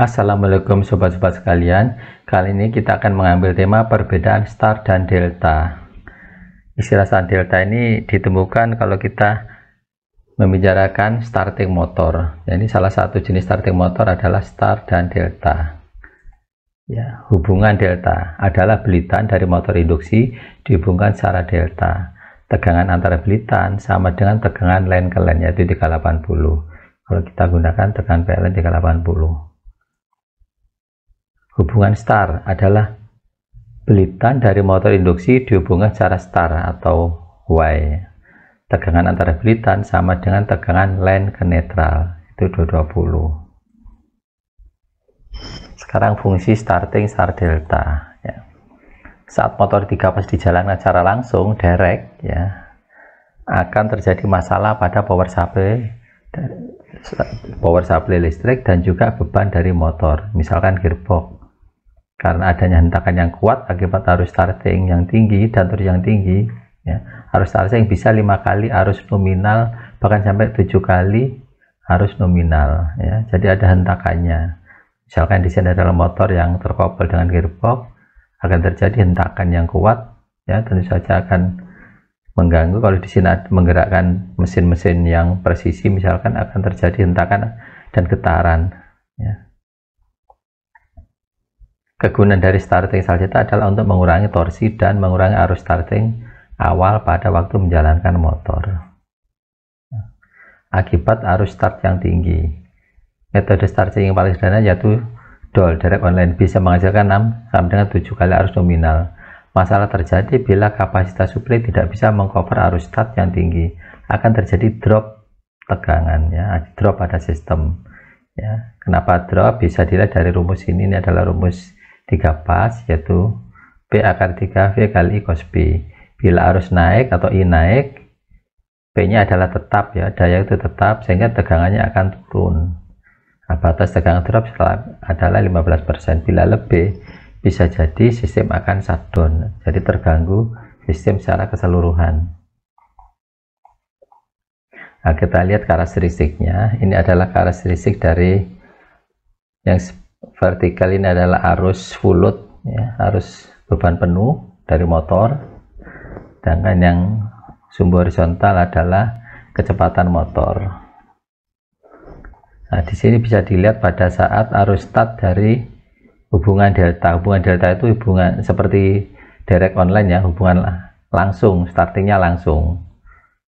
Assalamualaikum sobat-sobat sekalian Kali ini kita akan mengambil tema perbedaan star dan delta Istilah star delta ini ditemukan kalau kita membicarakan starting motor Jadi salah satu jenis starting motor adalah star dan delta ya, Hubungan delta adalah belitan dari motor induksi dihubungkan secara delta Tegangan antara belitan sama dengan tegangan line ke len yaitu 380 kalau kita gunakan tegangan PLN 380 Hubungan star adalah belitan dari motor induksi dihubungkan secara star atau Y. Tegangan antara belitan sama dengan tegangan line ke netral, itu 220. Sekarang fungsi starting star delta. Ya. Saat motor di dijalankan secara langsung, direct, ya, akan terjadi masalah pada power supply power supply listrik dan juga beban dari motor, misalkan gearbox karena adanya hentakan yang kuat akibat arus starting yang tinggi dan terus yang tinggi ya arus starting bisa lima kali arus nominal bahkan sampai tujuh kali arus nominal ya jadi ada hentakannya misalkan di sini adalah motor yang terkopel dengan gearbox akan terjadi hentakan yang kuat ya tentu saja akan mengganggu kalau di sini menggerakkan mesin-mesin yang presisi misalkan akan terjadi hentakan dan getaran ya Kegunaan dari starting saljeta adalah untuk mengurangi torsi dan mengurangi arus starting awal pada waktu menjalankan motor. Akibat arus start yang tinggi. Metode starting yang paling sederhana yaitu DOL, direct online, bisa menghasilkan 6 sampai dengan 7 kali arus nominal. Masalah terjadi bila kapasitas suplai tidak bisa mengcover arus start yang tinggi. Akan terjadi drop tegangan, ya, drop pada sistem. Ya, kenapa drop? Bisa dilihat dari rumus ini, ini adalah rumus 3 pas yaitu P akar 3 V kali I cos B bila arus naik atau I naik P nya adalah tetap ya daya itu tetap sehingga tegangannya akan turun nah, batas tegangan drop adalah 15% bila lebih bisa jadi sistem akan shutdown jadi terganggu sistem secara keseluruhan nah, kita lihat karakteristiknya ini adalah karakteristik dari yang vertikal ini adalah arus fulut ya, arus beban penuh dari motor sedangkan yang sumbu horizontal adalah kecepatan motor nah di sini bisa dilihat pada saat arus start dari hubungan delta hubungan delta itu hubungan seperti direct online ya hubungan langsung startingnya langsung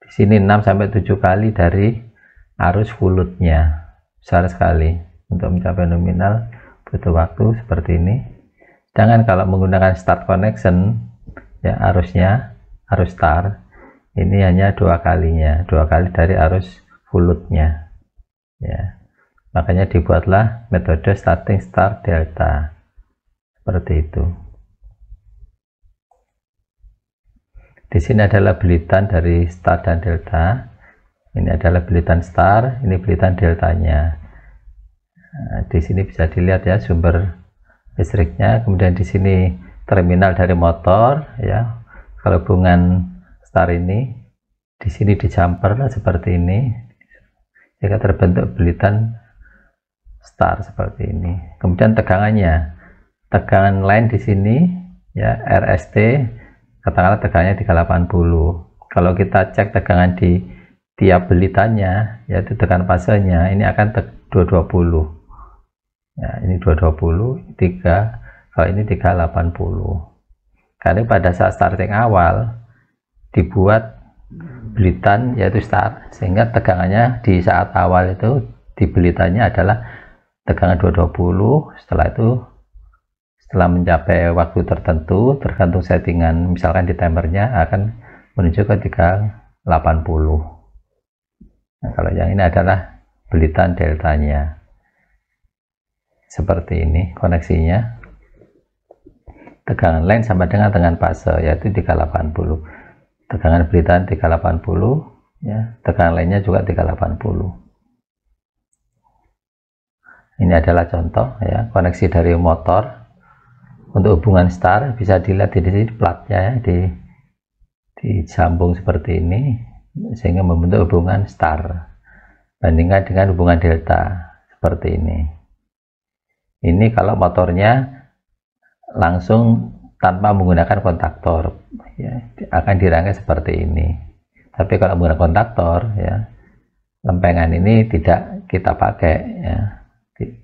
di sini 6 sampai 7 kali dari arus full fulutnya besar sekali untuk mencapai nominal butuh waktu seperti ini Jangan kalau menggunakan start connection ya arusnya arus start ini hanya dua kalinya dua kali dari arus fullutnya. ya makanya dibuatlah metode starting start delta seperti itu di sini adalah belitan dari start dan delta ini adalah belitan start ini belitan deltanya Nah, di sini bisa dilihat ya sumber listriknya kemudian di sini terminal dari motor ya kalau hubungan star ini di sini di jumper seperti ini jika terbentuk belitan star seperti ini kemudian tegangannya tegangan lain di sini ya RST katakanlah tegangannya 380 kalau kita cek tegangan di tiap belitannya yaitu tegangan pasalnya ini akan 220 ya, ini 220 3 kalau ini 380 karena pada saat starting awal dibuat belitan yaitu start sehingga tegangannya di saat awal itu di belitannya adalah tegangan 220 setelah itu setelah mencapai waktu tertentu tergantung settingan misalkan di timernya akan menuju ke 380 nah, kalau yang ini adalah belitan deltanya seperti ini koneksinya tegangan line sama dengan tegangan fase yaitu 380 tegangan beritaan 380 ya tegangan lainnya juga 380 ini adalah contoh ya koneksi dari motor untuk hubungan star bisa dilihat di sini platnya ya di disambung seperti ini sehingga membentuk hubungan star bandingkan dengan hubungan delta seperti ini ini kalau motornya langsung tanpa menggunakan kontaktor ya, akan dirangkai seperti ini. Tapi kalau menggunakan kontaktor ya lempengan ini tidak kita pakai ya.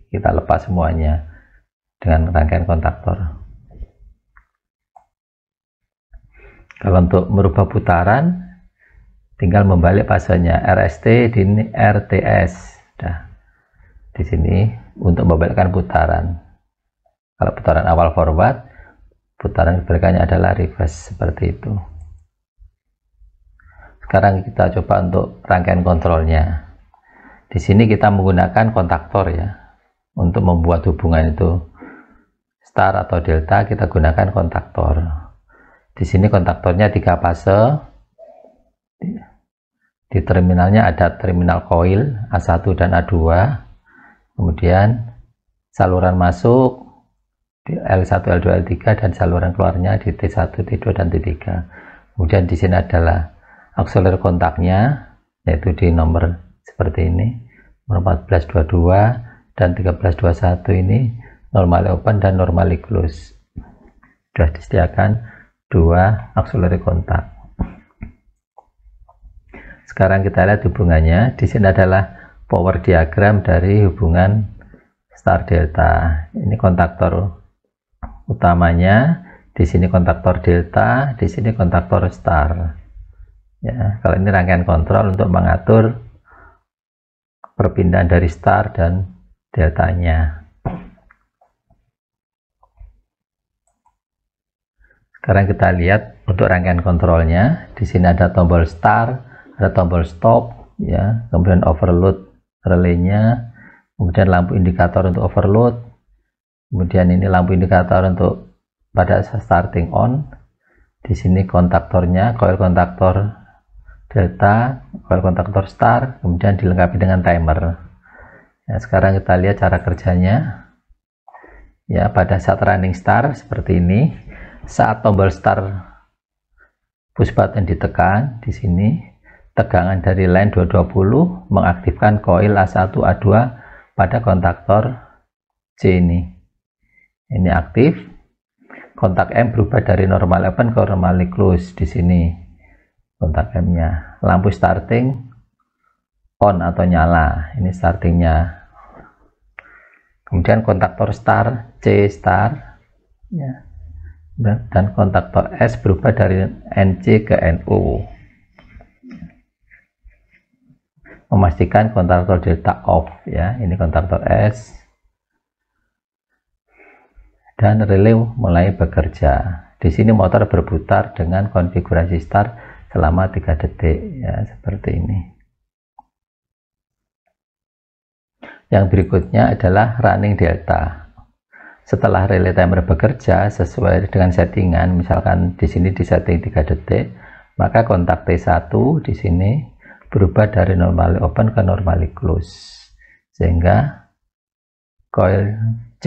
Kita lepas semuanya dengan rangkaian kontaktor. Kalau untuk merubah putaran tinggal membalik pasanya RST di RTS. dah di sini untuk membalikkan putaran. Kalau putaran awal forward, putaran kebalikannya adalah reverse seperti itu. Sekarang kita coba untuk rangkaian kontrolnya. Di sini kita menggunakan kontaktor ya untuk membuat hubungan itu star atau delta kita gunakan kontaktor. Di sini kontaktornya tiga fase. Di terminalnya ada terminal coil A1 dan A2 kemudian saluran masuk L1, L2, L3 dan saluran keluarnya di T1, T2, dan T3 kemudian di sini adalah akseler kontaknya yaitu di nomor seperti ini nomor 1422 dan 1321 ini normal open dan normal close sudah disediakan dua akseler kontak sekarang kita lihat hubungannya di sini adalah power diagram dari hubungan star delta. Ini kontaktor utamanya, di sini kontaktor delta, di sini kontaktor star. Ya, kalau ini rangkaian kontrol untuk mengatur perpindahan dari star dan deltanya. Sekarang kita lihat untuk rangkaian kontrolnya. Di sini ada tombol start, ada tombol stop, ya, kemudian overload relaynya kemudian lampu indikator untuk overload kemudian ini lampu indikator untuk pada starting on di sini kontaktornya coil kontaktor delta coil kontaktor star kemudian dilengkapi dengan timer ya, sekarang kita lihat cara kerjanya ya pada saat running star seperti ini saat tombol start push button ditekan di sini tegangan dari line 220 mengaktifkan koil A1 A2 pada kontaktor C ini ini aktif kontak M berubah dari normal open ke normal close di sini kontak M nya lampu starting on atau nyala ini startingnya kemudian kontaktor star C star ya dan kontaktor S berubah dari NC ke NO memastikan kontraktor delta off ya ini kontraktor S dan relay mulai bekerja di sini motor berputar dengan konfigurasi start selama 3 detik ya seperti ini yang berikutnya adalah running delta setelah relay timer bekerja sesuai dengan settingan misalkan di sini di setting 3 detik maka kontak T1 di sini berubah dari normally open ke normally close sehingga coil C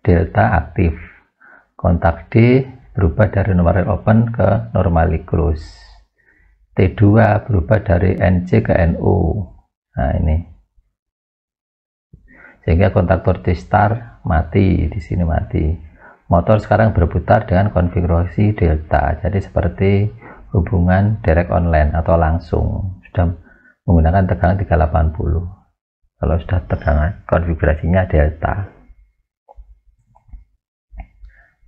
delta aktif kontak D berubah dari normally open ke normally close T2 berubah dari NC ke nu nah ini sehingga kontaktor T star mati di sini mati motor sekarang berputar dengan konfigurasi delta jadi seperti hubungan direct online atau langsung sudah menggunakan tegangan 380 kalau sudah tegangan konfigurasinya delta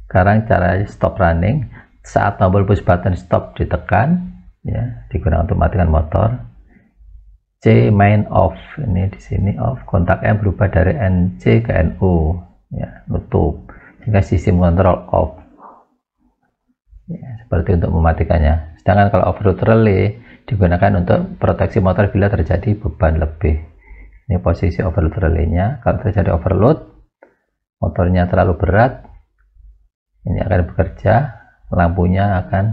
sekarang cara stop running saat tombol push button stop ditekan ya digunakan untuk matikan motor C main off ini di sini off kontak M berubah dari NC ke NO ya nutup sehingga sistem kontrol off ya, seperti untuk mematikannya sedangkan kalau off-road relay digunakan untuk proteksi motor bila terjadi beban lebih ini posisi overload relaynya kalau terjadi overload motornya terlalu berat ini akan bekerja lampunya akan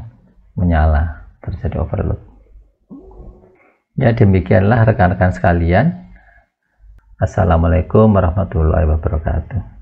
menyala terjadi overload ya demikianlah rekan-rekan sekalian Assalamualaikum warahmatullahi wabarakatuh